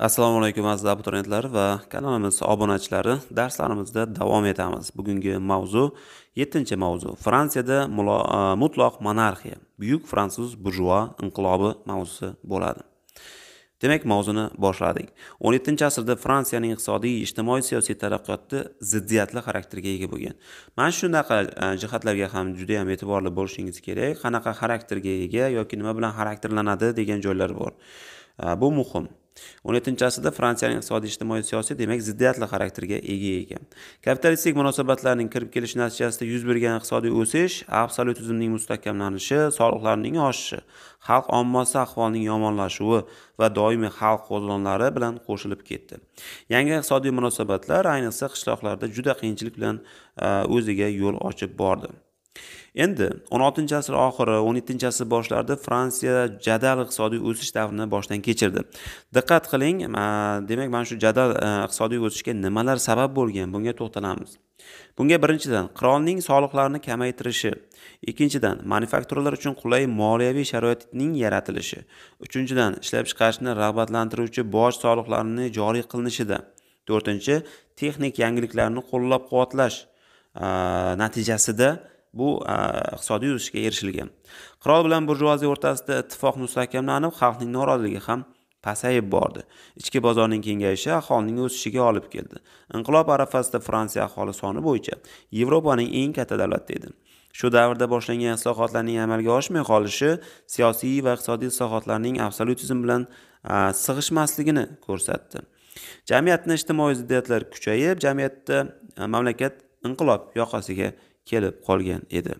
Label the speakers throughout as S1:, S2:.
S1: assalomu alaykum aziz abituriyentlar va kanalimiz obunachilari darslarimizda davom etamiz bugungi mavzu yettinchi mavzu fransiyada e, mutloq monarxiya buyuk fransuz burjua inqilobi mavzusi bo'ladi demak mavzuni boshladik 17 asrda fransiyaning iqtisodiy ijtimoiy siyosiy taraqqiyoti ziddiyatli xarakterga ega bo'lgan mana shunaqa e, jihatlarga ham juda ham e'tiborli bo'lishingiz kerak qanaqa xarakterga ega yoki nima bilan xarakterlanadi degan joylar bor e, bu muhim o'n asrda fransiyaning iqtisodiy ijtimoiy siyosiy demak ziddiyatli xarakterga ega ekan kapitalistik munosabatlarning kirib kelishi natijasida yuz bergan iqtisodiy o'sish absolyut tizimning mustahkamlanishi soliqlarning oshishi xalq ommasi ahvolining yomonlashuvi va doimiy xalq qo'zg'olonlari bilan qo'shilib ketdi yangi iqtisodiy munosabatlar ayniqsa qishloqlarda juda qiyinchilik bilan e, o'ziga yo'l ochib bordi endi 16 asr oxiri 17 asr boshlarida fransiya jadal iqtisodiy o'sish davrini boshdan kechirdi diqqat qiling demak mana shu jadal e, iqtisodiy o'sishga nimalar sabab bo'lgan bunga to'xtalamiz bunga birinchidan qirolning soliqlarini kamaytirishi ikkinchidan manufakturalar uchun qulay moliyaviy sharoitning yaratilishi uchinchidan ishlab chiqarishni rag'batlantiruvchi boj soliqlarini joriy qilinishida to'rtinchi texnik yangiliklarni qo'llab quvvatlash e, natijasida bu e, iqtisodiy o'sishga erishilgan qirol bilan burjuaziya o'rtasida ittifoq mustahkamlanib xalqning noroziligi ham pasayib bordi ichki bozorning kengayishi aholining o'sishiga olib keldi inqilob arafasida fransiya aholi soni bo'yicha yevropaning eng katta davlati edi shu davrda boshlangan islohotlarning amalga oshmay qolishi siyosiy va iqtisodiy islohotlarning absolyutizm bilan e, sig'ishmasligini ko'rsatdi jamiyatni ijtimoiy ziddiyatlar kuchayib jamiyatda e, mamlakat inqilob yoqasiga kelib qolgan edi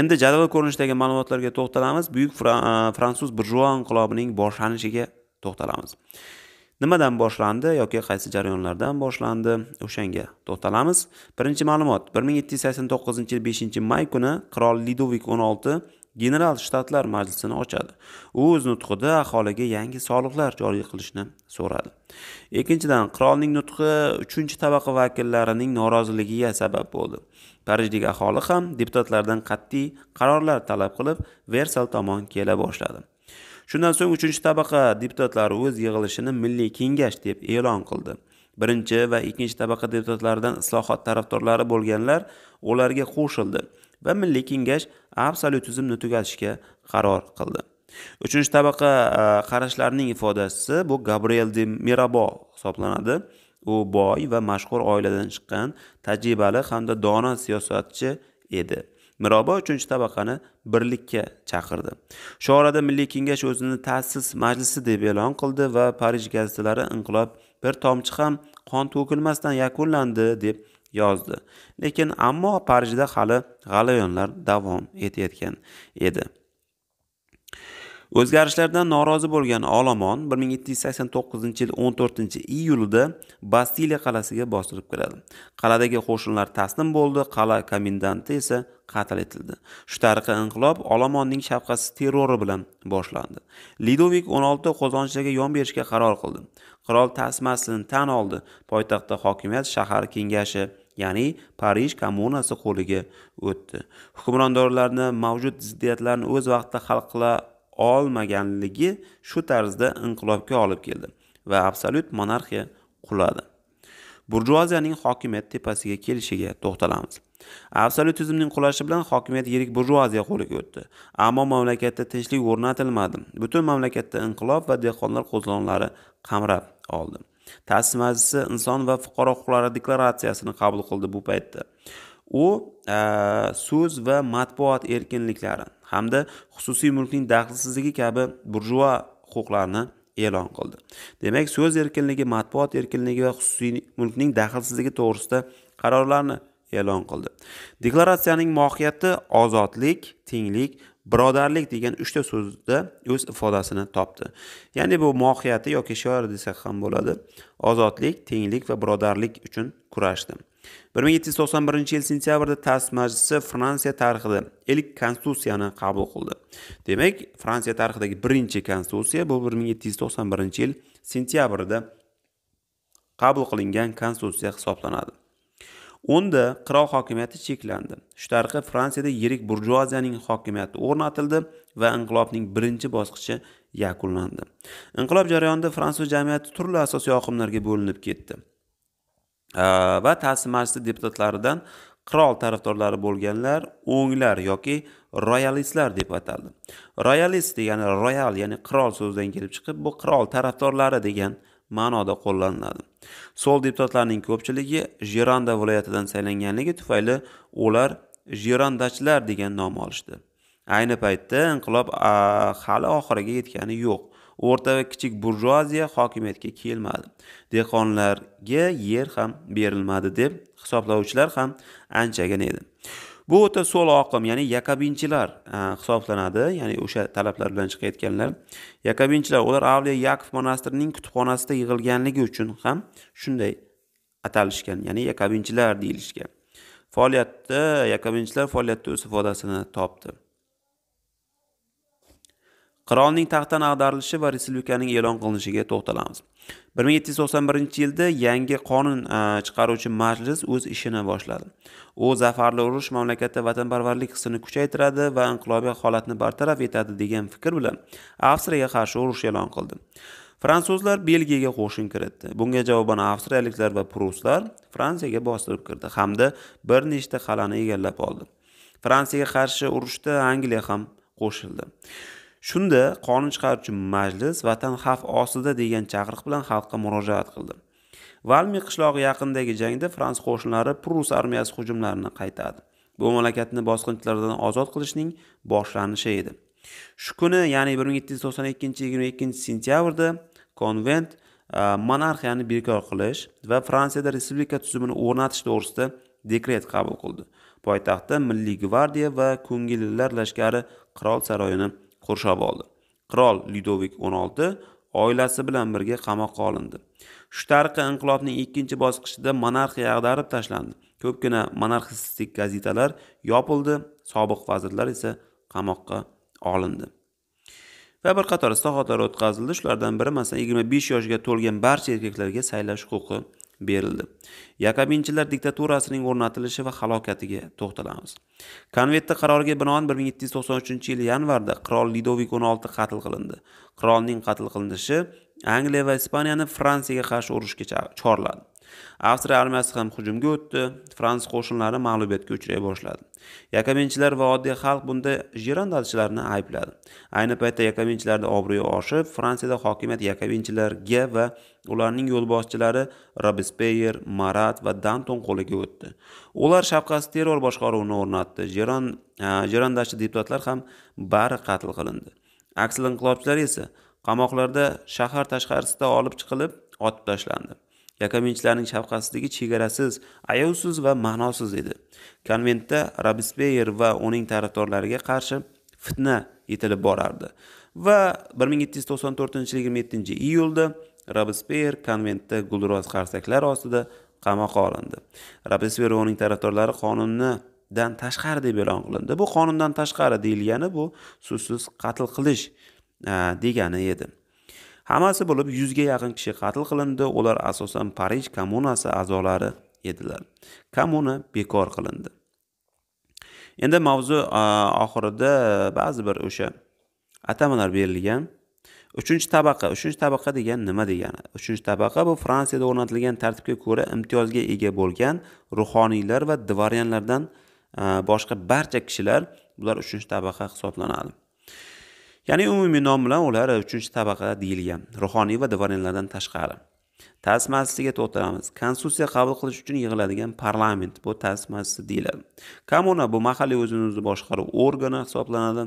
S1: endi jadval ko'rinishidagi ma'lumotlarga to'xtalamiz buyuk e, fransuz burjua inqilobining boshlanishiga to'xtalamiz nimadan boshlandi yoki qaysi jarayonlardan boshlandi o'shanga to'xtalamiz birinchi ma'lumot bir ming yetti yuz sakson to'qqizinchi yil beshinchi may kuni qirol lidovik o'n olti general shtatlar majlisini ochadi u o'z nutqida aholiga yangi soliqlar joriy qilishni so'radi ikkinchidan qirolning nutqi uchinchi tabaqa vakillarining noroziligiga sabab bo'ldi parijdagi aholi ham deputatlardan qat'iy qarorlar talab qilib versal tomon kela boshladi shundan so'ng uchinchi tabaqa deputatlari o'z yig'ilishini milliy kengash deb e'lon qildi birinchi va ikkinchi tabaqa deputatlaridan islohot tarafdorlari bo'lganlar ularga qo'shildi va milliy kengash absolyutizmni tugatishga qaror qildi uchinchi tabaqa e, qarashlarning ifodasi bu gabriel de mirabo hisoblanadi u boy va mashhur oiladan chiqqan tajribali hamda dono siyosatchi edi mirobo uchinchi tabaqani birlikka chaqirdi shu orada milliy kengash o'zini ta'sis majlisi deb e'lon qildi va parij gazetalari inqilob bir tomchi ham qon to'kilmasdan yakunlandi deb yozdi lekin ammo parijda hali g'alayonlar davom etayotgan edi o'zgarishlardan norozi bo'lgan olomon 1789 yil 14 iyulda bastiliya qal'asiga bostirib kiradi qal'adagi qo'shinlar taslim bo'ldi qal'a komendanti esa qatl etildi shu tariqa inqilob olomonning shafqatsiz terrori bilan boshlandi lidovik 16 qo'zg'onchilarga yon berishga qaror qildi qirol tasmasini tan oldi poytaxtda hokimiyat shahar kengashi ya'ni parij kommunasi qo'liga o'tdi hukmrondorlarni mavjud ziddiyatlarni o'z vaqtida hal qila olmaganligi shu tarzda inqilobga olib keldi va absolyut monarxiya quladi burjuaziyaning hokimiyat tepasiga kelishiga to'xtalamiz absolyut tizimning qulashi bilan hokimiyat yirik burjuaziya qo'liga o'tdi ammo mamlakatda tinchlik o'rnatilmadi butun mamlakatda inqilob va dehqonlar qo'zg'olonlari qamrab oldi ta'sis majlisi inson va fuqaro huquqlari deklaratsiyasini qabul qildi bu paytda u e, so'z va matbuot erkinliklari hamda xususiy mulkning daxlsizligi kabi burjua huquqlarini e'lon qildi demak so'z erkinligi matbuot erkinligi va xususiy mulkning daxlsizligi to'g'risida qarorlarni e'lon qildi deklaratsiyaning mohiyati ozodlik tenglik birodarlik degan uchta so'zda o'z ifodasini topdi ya'ni bu mohiyati yoki shiori desak ham bo'ladi ozodlik tenglik va birodarlik uchun kurashdi bir ming yetti yuz to'qson birinchi yil sentyabrda tas majlisi fransiya tarixida ilk konstitutsiyani qabul qildi demak fransiya tarixidagi birinchi konstitutsiya bu bir ming yetti yuz to'qson birinchi yil sentyabrda qabul qilingan konstitutsiya hisoblanadi unda qirol hokimiyati cheklandi shu tariqa fransiyada yirik burjuaziyaning hokimiyati o'rnatildi va inqilobning birinchi bosqichi yakunlandi inqilob jarayonida fransuz jamiyati turli asosiy oqimlarga bo'linib ketdi va ta'sir majlisi deputatlaridan qirol tarafdorlari bo'lganlar o'nglar yoki royalistlar deb ataldi royalist degani royal ya'ni qirol so'zidan kelib chiqib bu qirol tarafdorlari degan ma'noda qo'llaniladi sol deputatlarning ko'pchiligi jiranda viloyatidan saylanganligi tufayli ular jirandachilar degan nom olishdi ayni paytda inqilob hali oxiriga yetgani yo'q o'rta va kichik burjuaziya hokimiyatga kelmadi dehqonlarga yer ham berilmadi deb hisoblovchilar ham anchagina edi bu o'ta so'l oqim ya'ni yakobinchilar hisoblanadi ya'ni o'sha talablar bilan chiqayotganlar yakobinchilar ular avliya yakov monastirining kutubxonasida yig'ilganligi uchun ham shunday atalishgan ya'ni yakobinchilar deyilishgan faoliyatda yakobinchilar faoliyatda o'z ifodasini topdi qirolning taxtdan ag'darilishi va respublikaning e'lon qilinishiga to'xtalamiz 1791 yilda yangi qonun e, chiqaruvchi majlis o'z ishini boshladi u zafarli urush mamlakatda vatanparvarlik hissini kuchaytiradi va inqilobiy holatni bartaraf etadi degan fikr bilan avstriyaga qarshi urush e'lon qildi fransuzlar belgiyaga qo'shin kiritdi bunga javoban avstriyaliklar va pruslar fransiyaga bostirib kirdi hamda bir nechta qal'ani egallab oldi fransiyaga qarshi urushda angliya ham qo'shildi shunda qonun chiqaruvchi majlis vatan xavf ostida degan chaqiriq bilan xalqqa murojaat qildi valmi qishlog'i yaqinidagi jangda fransuz qo'shinlari prus armiyasi hujumlarini qaytardi bu mamlakatni bosqinchilardan ozod qilishning boshlanishi edi shu kuni ya'ni bir ming yetti yuz to'qson ikkinchi yigirma ikkinchi sentyabrda konvent e, monarxiyani bekor qilish va fransiyada respublika tuzumini o'rnatish to'g'risida dekret qabul qildi poytaxtda milliy gvardiya va ko'ngillilar lashkari qirol saroyini qurshab oldi qirol o'n 16 oilasi bilan birga qamoqqa olindi shu tariqa inqilobning ikkinchi bosqichida monarxiya ag'darib tashlandi ko'pgina monarxistik gazetalar yopildi sobiq vazirlar esa qamoqqa olindi va bir qator islohotlar o'tkazildi shulardan biri masalan yigirma besh yoshga to'lgan barcha erkaklarga saylash huquqi berildi yakabinchilar diktaturasining o'rnatilishi va halokatiga to'xtalamiz konventda qaroriga binoan 1793 yil yanvarda qirol lidovik 16 qatl qilindi qirolning qatl qilinishi angliya va ispaniyani fransiyaga qarshi urushga chorladi avstriya armiyasi ham hujumga o'tdi fransuz qo'shinlari mag'lubiyatga uchray boshladi yakomenchilar va oddiy xalq bunda jirandalchilarni aybladi ayni paytda yakomenchilarda obro'yi oshib fransiyada hokimiyat yakomenchilarga va ularning yo'lboschilari robespeyer marat va danton qo'liga o'tdi ular shafqatsiz terror boshqaruvini o'rnatdi jiran jirandachi deputatlar ham bari qatl qilindi aksila inqilobchilar esa qamoqlarda shahar tashqarisida olib chiqilib otib tashlandi yakomenchilarning shafqatsizligi chegarasiz ayovsiz va ma'nosiz edi konventda robespeyer va uning tarafdorlariga qarshi fitna yetilib borardi va 1794 yigirma yettinchi iyulda robespeyer konventda gulroz qarsaklar ostida qamoqqa olindi robesper va uning tarafdorlari qonunni dan tashqari deb e'lon qilindi bu qonundan tashqari deyilgani bu so'zsiz qatl qilish degani edi hammasi bo'lib yuzga yaqin kishi qatl qilindi ular asosan parij kommunasi a'zolari edilar kommuna bekor qilindi endi mavzu oxirida ba'zi bir o'sha atamalar berilgan uchinchi tabaqa uchinchi tabaqa degan nima degani uchinchi tabaqa bu fransiyada o'rnatilgan tartibga ko'ra imtiyozga ega bo'lgan ruhoniylar va dvoryanlardan boshqa barcha kishilar bular uchinchi tabaqa hisoblanadi ya'ni umumiy nom bilan ular uchinchi tabaqa deyilgan ruhoniy va dvorinlardan tashqari ta'sis masjisiga to'xtalamiz konstitutsiya qabul qilish uchun yig'iladigan parlament bu ta'sis masjisi deyiladi kommuna bu mahalliy o'zini o'zi boshqaruv organi hisoblanadi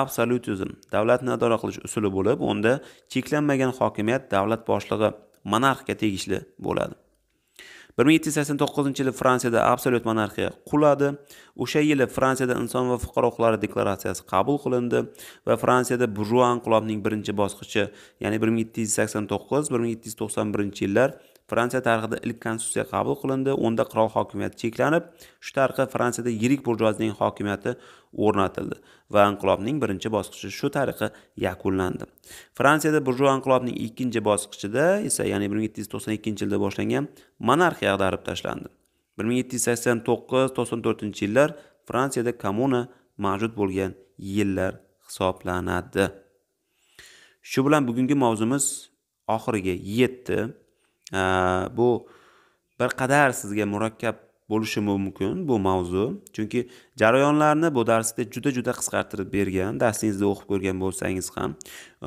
S1: absolyutizm davlatni idora qilish usuli bo'lib unda cheklanmagan hokimiyat davlat boshlig'i monarxga tegishli bo'ladi bir ming yetti yuz sakson to'qqizinchi yili fransiyada absolyut monarxiya quladi o'sha yili fransiyada inson va fuqaro huquqlari deklaratsiyasi qabul qilindi va fransiyada burjua inqilobining birinchi bosqichi ya'ni bir ming yetti yuz sakson to'qqiz bir ming yetti yuz to'qson birinchi yillar fransiya tarixida ilk konstitutsiya qabul qilindi unda qirol hokimiyati cheklanib shu tariqa fransiyada yirik burjuaziyaning hokimiyati o'rnatildi va inqilobning birinchi bosqichi shu tariqa yakunlandi fransiyada burjua inqilobining ikkinchi bosqichida esa ya'ni bir ming yetti yuz to'qson ikkinchi yilda boshlangan monarxiya ag'darib tashlandi bir ming yetti yuz sakson to'qqiz to'qson to'rtinchi yillar fransiyada kommuna mavjud bo'lgan yillar hisoblanadi shu bilan bugungi mavzumiz oxiriga yetdi bu bir qadar sizga murakkab bo'lishi mumkin bu mavzu chunki jarayonlarni bu darsda juda juda qisqartirib bergan darsingizda o'qib ko'rgan bo'lsangiz ham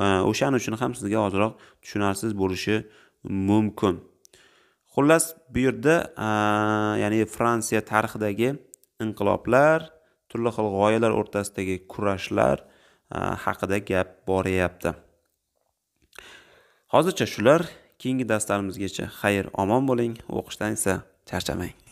S1: e, o'shaning uchun ham sizga ozroq tushunarsiz bo'lishi mumkin xullas bu yerda e, ya'ni fransiya tarixidagi inqiloblar turli xil g'oyalar o'rtasidagi kurashlar e, haqida gap boryapti hozircha shular keyingi darslarimizgacha xayr omon bo'ling o'qishdan esa charchamang